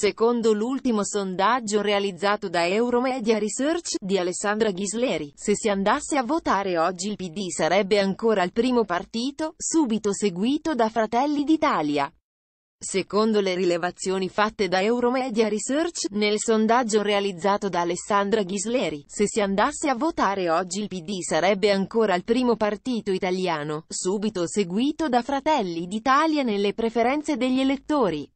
Secondo l'ultimo sondaggio realizzato da Euromedia Research di Alessandra Ghisleri, se si andasse a votare oggi il PD sarebbe ancora il primo partito, subito seguito da Fratelli d'Italia. Secondo le rilevazioni fatte da Euromedia Research, nel sondaggio realizzato da Alessandra Ghisleri, se si andasse a votare oggi il PD sarebbe ancora il primo partito italiano, subito seguito da Fratelli d'Italia nelle preferenze degli elettori.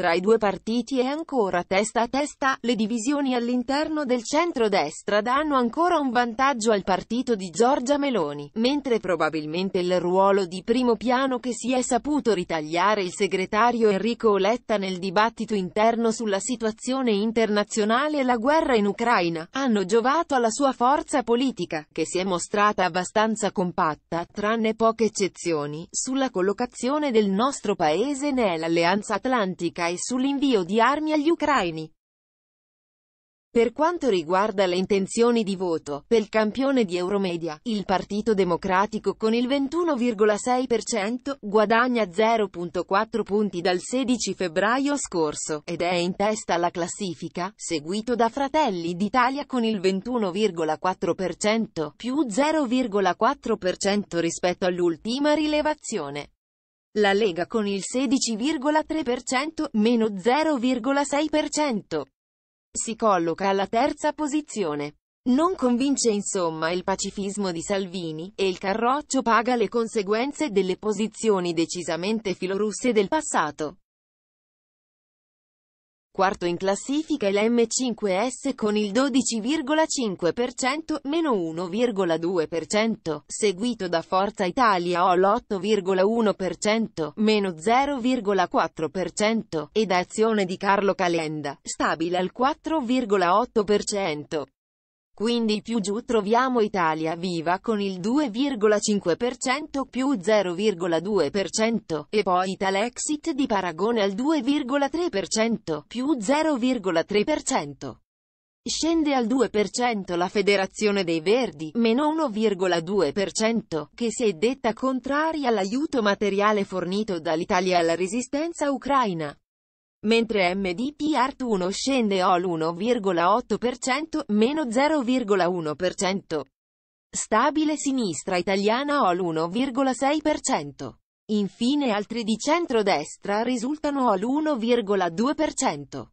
Tra i due partiti è ancora testa a testa, le divisioni all'interno del centro-destra danno ancora un vantaggio al partito di Giorgia Meloni, mentre probabilmente il ruolo di primo piano che si è saputo ritagliare il segretario Enrico Letta nel dibattito interno sulla situazione internazionale e la guerra in Ucraina, hanno giovato alla sua forza politica, che si è mostrata abbastanza compatta, tranne poche eccezioni, sulla collocazione del nostro paese nell'alleanza atlantica Rai sull'invio di armi agli ucraini. Per quanto riguarda le intenzioni di voto, per il campione di Euromedia, il Partito Democratico con il 21,6% guadagna 0,4 punti dal 16 febbraio scorso, ed è in testa alla classifica, seguito da Fratelli d'Italia con il 21,4%, più 0,4% rispetto all'ultima rilevazione. La Lega con il 16,3%, meno 0,6%. Si colloca alla terza posizione. Non convince insomma il pacifismo di Salvini, e il carroccio paga le conseguenze delle posizioni decisamente filorusse del passato. Quarto in classifica è la M5S con il 12,5%, meno 1,2%, seguito da Forza Italia o l'8,1%, meno 0,4%, ed azione di Carlo Calenda, stabile al 4,8%. Quindi più giù troviamo Italia Viva con il 2,5% più 0,2% e poi Italexit di paragone al 2,3% più 0,3%. Scende al 2% la Federazione dei Verdi, meno 1,2%, che si è detta contraria all'aiuto materiale fornito dall'Italia alla resistenza ucraina mentre MDP Art 1 scende all 1,8%, meno 0,1%. Stabile sinistra italiana all 1,6%. Infine altri di centrodestra risultano all'1,2%.